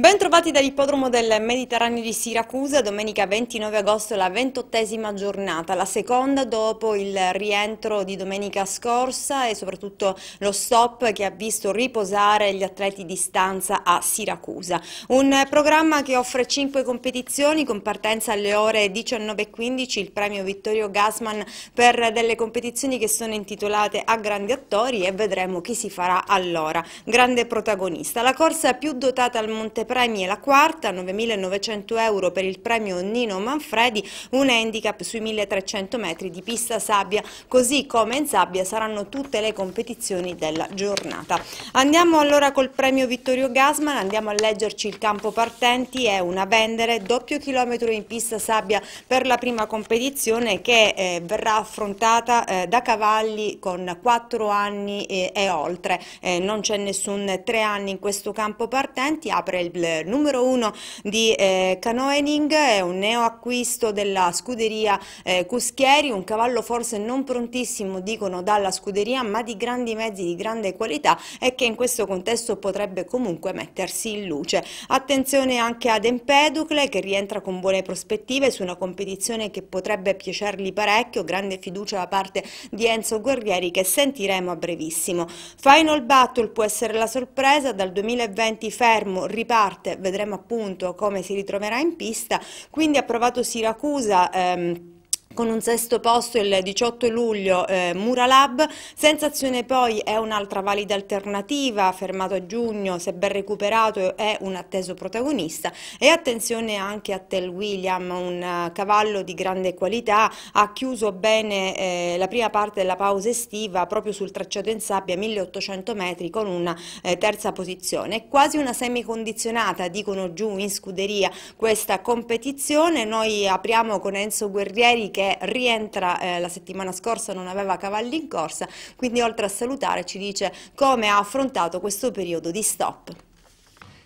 Bentrovati dall'ippodromo del Mediterraneo di Siracusa, domenica 29 agosto la ventottesima giornata, la seconda dopo il rientro di domenica scorsa e soprattutto lo stop che ha visto riposare gli atleti di stanza a Siracusa. Un programma che offre cinque competizioni con partenza alle ore 19.15, il premio Vittorio Gassman per delle competizioni che sono intitolate a grandi attori e vedremo chi si farà allora. Grande protagonista. La corsa più dotata al Monte premi e la quarta, 9.900 euro per il premio Nino Manfredi, un handicap sui 1.300 metri di pista sabbia, così come in sabbia saranno tutte le competizioni della giornata. Andiamo allora col premio Vittorio Gasman, andiamo a leggerci il campo partenti, è una vendere, doppio chilometro in pista sabbia per la prima competizione che eh, verrà affrontata eh, da cavalli con 4 anni e, eh, e oltre, eh, non c'è nessun 3 anni in questo campo partenti, apre il il numero uno di eh, Canoening, è un neoacquisto della scuderia eh, Cuschieri, un cavallo forse non prontissimo dicono dalla scuderia ma di grandi mezzi, di grande qualità e che in questo contesto potrebbe comunque mettersi in luce. Attenzione anche ad Empedocle che rientra con buone prospettive su una competizione che potrebbe piacergli parecchio, grande fiducia da parte di Enzo Guerrieri che sentiremo a brevissimo. Final Battle può essere la sorpresa, dal 2020 fermo riparte parte, vedremo appunto come si ritroverà in pista, quindi ha provato Siracusa. Ehm, con un sesto posto il 18 luglio eh, Muralab, Sensazione poi è un'altra valida alternativa, fermato a giugno, se ben recuperato è un atteso protagonista e attenzione anche a Tel William, un eh, cavallo di grande qualità, ha chiuso bene eh, la prima parte della pausa estiva proprio sul tracciato in sabbia 1800 metri con una eh, terza posizione, È quasi una semicondizionata dicono giù in scuderia questa competizione, noi apriamo con Enzo Guerrieri che rientra eh, la settimana scorsa, non aveva cavalli in corsa, quindi oltre a salutare ci dice come ha affrontato questo periodo di stop.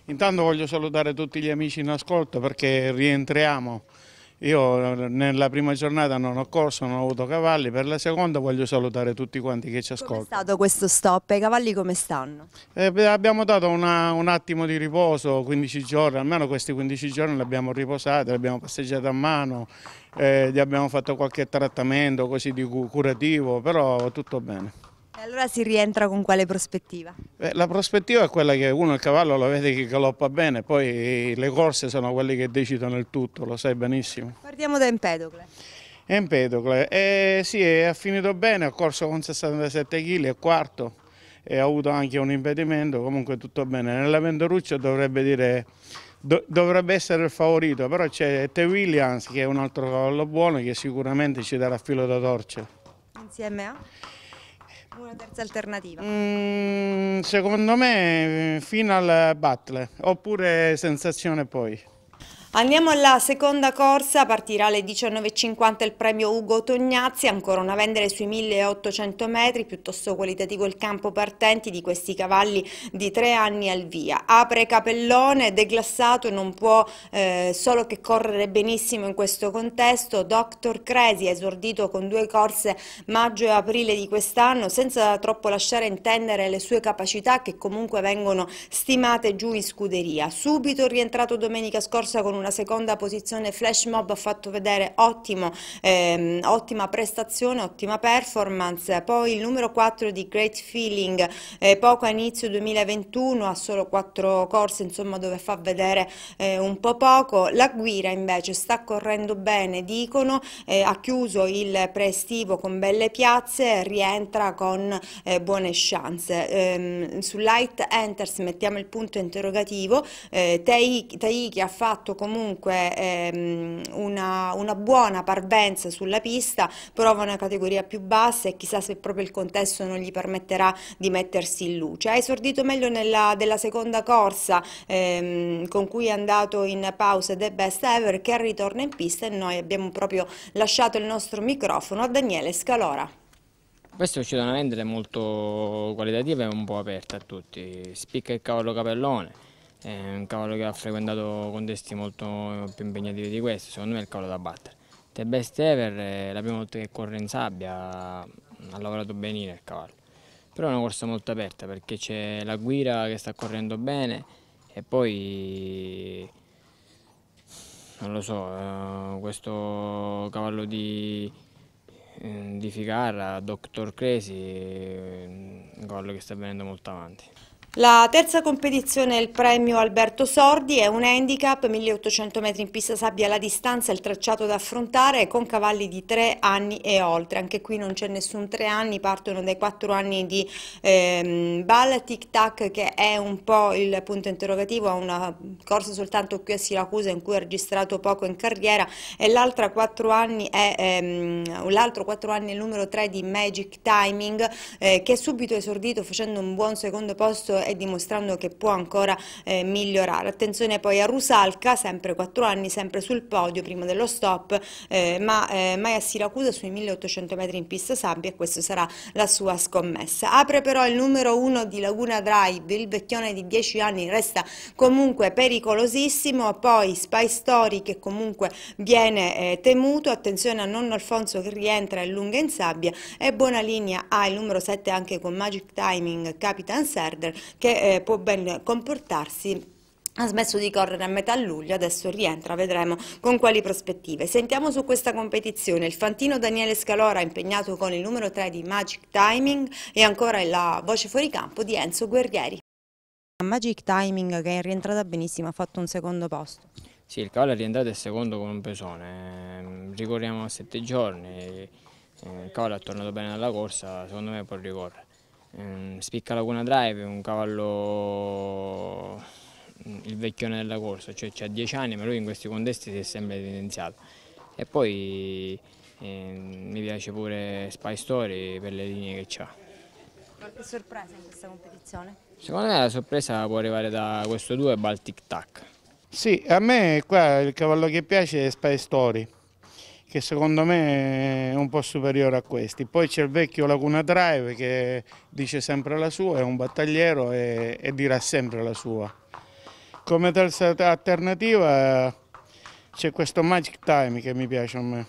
Intanto voglio salutare tutti gli amici in ascolto perché rientriamo io eh, nella prima giornata non ho corso, non ho avuto cavalli, per la seconda voglio salutare tutti quanti che ci ascoltano. Come è stato questo stop? I cavalli come stanno? Eh, abbiamo dato una, un attimo di riposo, 15 giorni, almeno questi 15 giorni li abbiamo riposati, li abbiamo passeggiati a mano, eh, gli abbiamo fatto qualche trattamento così di curativo, però tutto bene allora si rientra con quale prospettiva? Beh, la prospettiva è quella che uno il cavallo lo vede che galoppa bene, poi le corse sono quelle che decidono il tutto, lo sai benissimo. Partiamo da Empedocle. Empedocle, eh, sì, ha finito bene, ha corso con 67 kg, è quarto, e ha avuto anche un impedimento, comunque tutto bene. Nella Vendoruccio dovrebbe dire dovrebbe essere il favorito, però c'è Te Williams che è un altro cavallo buono che sicuramente ci darà filo da torce. Insieme a? Una terza alternativa? Mm, secondo me eh, fino al battle, oppure sensazione poi. Andiamo alla seconda corsa, partirà alle 19.50 il premio Ugo Tognazzi, ancora una vendere sui 1800 metri, piuttosto qualitativo il campo partenti di questi cavalli di tre anni al via. Apre Capellone, deglassato e non può eh, solo che correre benissimo in questo contesto, Dr. Cresi ha esordito con due corse maggio e aprile di quest'anno, senza troppo lasciare intendere le sue capacità che comunque vengono stimate giù in scuderia. Subito rientrato domenica scorsa con un una seconda posizione Flash Mob ha fatto vedere ottimo, ehm, ottima prestazione, ottima performance, poi il numero 4 di Great Feeling, eh, poco a inizio 2021, ha solo 4 corse, insomma dove fa vedere eh, un po' poco, la Guira invece sta correndo bene, dicono, eh, ha chiuso il preestivo con belle piazze, rientra con eh, buone chance. Ehm, su Light Enters mettiamo il punto interrogativo, eh, Taiki ha fatto comunque comunque ehm, una, una, buona parvenza sulla pista, prova una categoria più bassa e chissà se proprio il contesto non gli permetterà di mettersi in luce. Ha esordito meglio nella, della seconda corsa ehm, con cui è andato in pausa The Best Ever che ritorna in pista e noi abbiamo proprio lasciato il nostro microfono a Daniele Scalora. Questa è uscita una vendita molto qualitativa e un po' aperta a tutti, spicca il cavallo capellone è un cavallo che ha frequentato contesti molto più impegnativi di questo, secondo me è il cavallo da battere. The Best Ever è la prima volta che corre in sabbia, ha lavorato benino il cavallo, però è una corsa molto aperta perché c'è la guira che sta correndo bene e poi non lo so, eh, questo cavallo di, eh, di Ficarra, Dr. è un cavallo che sta venendo molto avanti. La terza competizione del premio Alberto Sordi è un handicap 1800 metri in pista sabbia la distanza, il tracciato da affrontare con cavalli di 3 anni e oltre. Anche qui non c'è nessun 3 anni, partono dai 4 anni di ehm, ball tic tac che è un po' il punto interrogativo, ha una corsa soltanto qui a Siracusa in cui ha registrato poco in carriera e l'altro 4 anni è ehm, 4 anni il numero 3 di Magic Timing eh, che subito esordito facendo un buon secondo posto e dimostrando che può ancora eh, migliorare. Attenzione poi a Rusalca, sempre 4 anni, sempre sul podio prima dello stop, eh, ma eh, mai a Siracusa sui 1800 metri in pista sabbia e questa sarà la sua scommessa. Apre però il numero 1 di Laguna Drive, il vecchione di 10 anni resta comunque pericolosissimo, poi Spy Story che comunque viene eh, temuto, attenzione a nonno Alfonso che rientra e lunga in sabbia e buona linea ha il numero 7 anche con Magic Timing Capitan Serder che eh, può ben comportarsi ha smesso di correre a metà luglio, adesso rientra, vedremo con quali prospettive. Sentiamo su questa competizione il fantino Daniele Scalora impegnato con il numero 3 di Magic Timing e ancora la voce fuori campo di Enzo Guerrieri. Magic Timing che è rientrata benissimo, ha fatto un secondo posto. Sì, il cavallo è rientrato al secondo con un pesone, ehm, ricorriamo a sette giorni, ehm, il cavallo è tornato bene dalla corsa, secondo me può ricorrere. Ehm, Spicca Laguna Drive è un cavallo, il vecchione della corsa, cioè ha 10 anni ma lui in questi contesti si è sempre evidenziato. E poi ehm, mi piace pure Spy Story per le linee che ha. Qualche sorpresa in questa competizione? Secondo me la sorpresa può arrivare da questo 2 Baltic Tac. Sì, a me qua il cavallo che piace è Spy Story che secondo me è un po' superiore a questi. Poi c'è il vecchio Laguna Drive che dice sempre la sua, è un battagliero e, e dirà sempre la sua. Come terza alternativa c'è questo Magic Time che mi piace a me.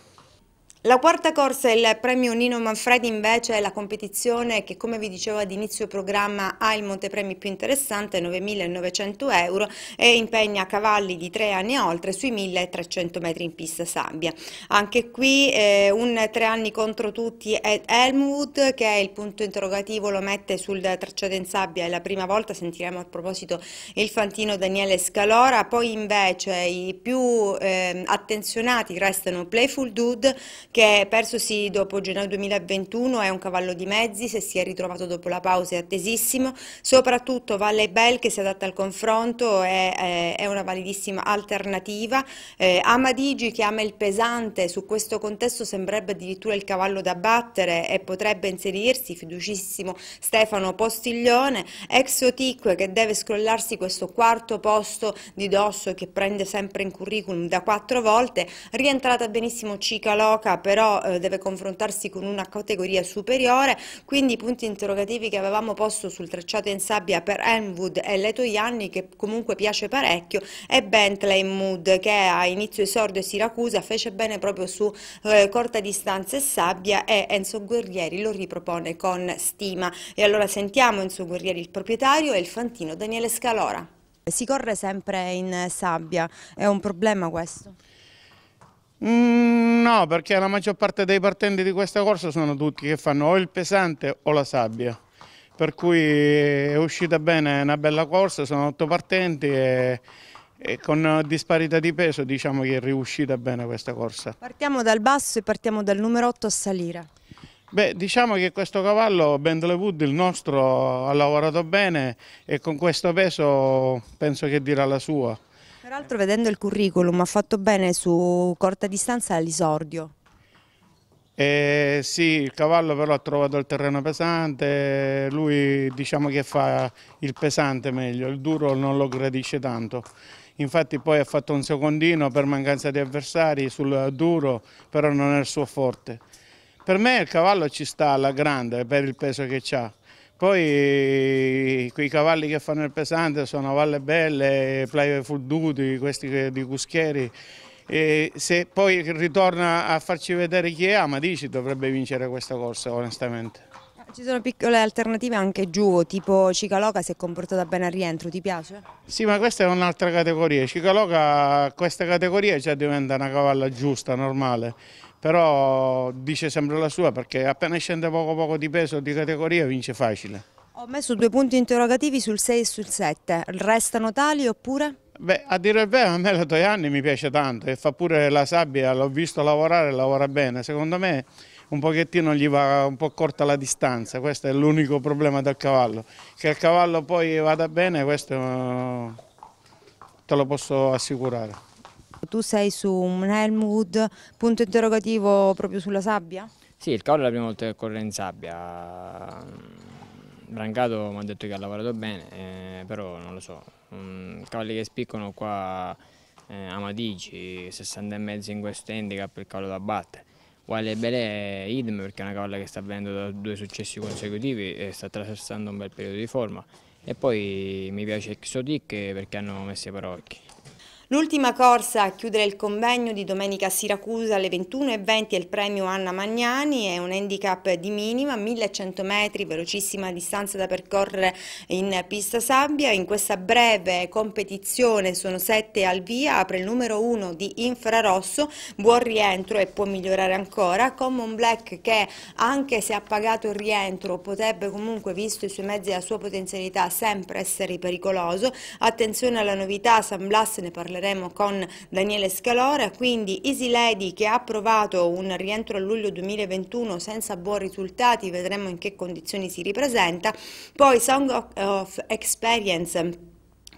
La quarta corsa è il premio Nino Manfredi invece è la competizione che come vi dicevo ad inizio programma ha il montepremi più interessante 9.900 euro e impegna cavalli di tre anni e oltre sui 1.300 metri in pista sabbia. Anche qui eh, un tre anni contro tutti è Elmwood che è il punto interrogativo lo mette sul tracciato in sabbia è la prima volta sentiremo a proposito il fantino Daniele Scalora poi invece i più eh, attenzionati restano Playful Dude che persosi dopo gennaio 2021 è un cavallo di mezzi, se si è ritrovato dopo la pausa è attesissimo, soprattutto Valle Bell che si adatta al confronto è, è una validissima alternativa, eh, Amadigi che ama il pesante, su questo contesto sembrerebbe addirittura il cavallo da battere e potrebbe inserirsi, fiducissimo Stefano Postiglione, Exotic che deve scrollarsi questo quarto posto di dosso che prende sempre in curriculum da quattro volte, rientrata benissimo Cicaloca però eh, deve confrontarsi con una categoria superiore, quindi i punti interrogativi che avevamo posto sul tracciato in sabbia per Enwood e Leto che comunque piace parecchio, e Bentley Mood, che a inizio esordio Siracusa fece bene proprio su eh, corta distanza e sabbia e Enzo Guerrieri lo ripropone con stima. E allora sentiamo Enzo Guerrieri il proprietario e il fantino Daniele Scalora. Si corre sempre in sabbia, è un problema questo? Mm, no, perché la maggior parte dei partenti di questa corsa sono tutti che fanno o il pesante o la sabbia. Per cui è uscita bene una bella corsa, sono otto partenti e e con disparità di peso diciamo che è riuscita bene questa corsa. Partiamo dal basso e partiamo dal numero 8 a salire. Beh, diciamo che questo cavallo, Bentley Wood, il nostro, ha lavorato bene e con questo peso penso che dirà la sua. Tra l'altro vedendo il curriculum ha fatto bene su corta distanza all'isordio. Eh, sì, il cavallo però ha trovato il terreno pesante, lui diciamo che fa il pesante meglio, il duro non lo gradisce tanto. Infatti poi ha fatto un secondino per mancanza di avversari sul duro, però non è il suo forte. Per me il cavallo ci sta alla grande per il peso che ha poi quei cavalli che fanno il pesante sono Valle Belle, Plaive Fulduti, questi di Cuschieri. E se poi ritorna a farci vedere chi è ama, dici dovrebbe vincere questa corsa onestamente. Ah, ci sono piccole alternative anche giù, tipo Cicaloca si è comportata bene al rientro, ti piace? Sì, ma questa è un'altra categoria. Cicaloca, questa categoria già diventa una cavalla giusta, normale però dice sempre la sua perché appena scende poco poco di peso di categoria vince facile. Ho messo due punti interrogativi sul 6 e sul 7, restano tali oppure? Beh, a dire il vero, a me la Toianni mi piace tanto e fa pure la sabbia, l'ho visto lavorare, e lavora bene. Secondo me un pochettino gli va un po' corta la distanza, questo è l'unico problema del cavallo. Che il cavallo poi vada bene, questo eh, te lo posso assicurare. Tu sei su un Helmwood, punto interrogativo proprio sulla sabbia? Sì, il cavallo è la prima volta che corre in sabbia. Mm, Brancato mi ha detto che ha lavorato bene, eh, però non lo so. Um, cavalli che spiccano qua eh, Amatici, 60 e mezzo in questo handicap, il cavallo da battere. Wale Belè idem perché è una cavalla che sta venendo da due successi consecutivi e sta attraversando un bel periodo di forma. E poi mi piace Exotic eh, perché hanno messo i parocchi. L'ultima corsa a chiudere il convegno di domenica a Siracusa alle 21.20 è il premio Anna Magnani, è un handicap di minima, 1100 metri, velocissima distanza da percorrere in pista sabbia. In questa breve competizione sono sette al via, apre il numero 1 di infrarosso, buon rientro e può migliorare ancora. Common Black che anche se ha pagato il rientro potrebbe comunque, visto i suoi mezzi e la sua potenzialità, sempre essere pericoloso. Attenzione alla novità, San Blas ne parla parleremo con Daniele Scalora, quindi Easy Lady che ha provato un rientro a luglio 2021 senza buoni risultati, vedremo in che condizioni si ripresenta, poi Song of Experience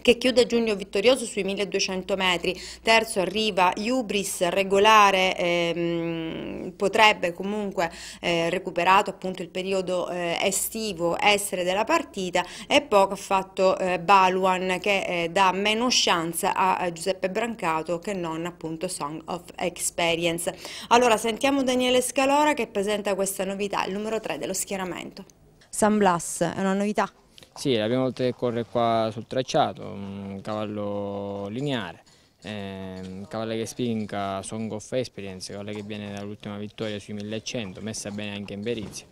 che chiude giugno vittorioso sui 1200 metri, terzo arriva Iubris regolare, ehm, potrebbe comunque eh, recuperato appunto il periodo eh, estivo essere della partita e poco ha fatto eh, Baluan che eh, dà meno chance a, a Giuseppe Brancato che non appunto Song of Experience. Allora sentiamo Daniele Scalora che presenta questa novità, il numero 3 dello schieramento. San Blas è una novità sì, la prima volta che corre qua sul tracciato, un cavallo lineare, un ehm, cavallo che spinca Song of Experience, cavallo che viene dall'ultima vittoria sui 1100, messa bene anche in perizia.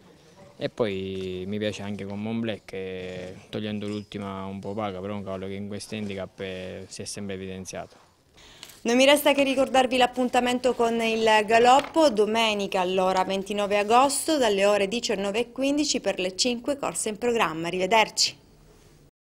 E poi mi piace anche con Mon Black, togliendo l'ultima un po' paga, però è un cavallo che in questo handicap si è sempre evidenziato. Non mi resta che ricordarvi l'appuntamento con il Galoppo domenica all'ora 29 agosto dalle ore 19.15 per le 5 corse in programma. Arrivederci.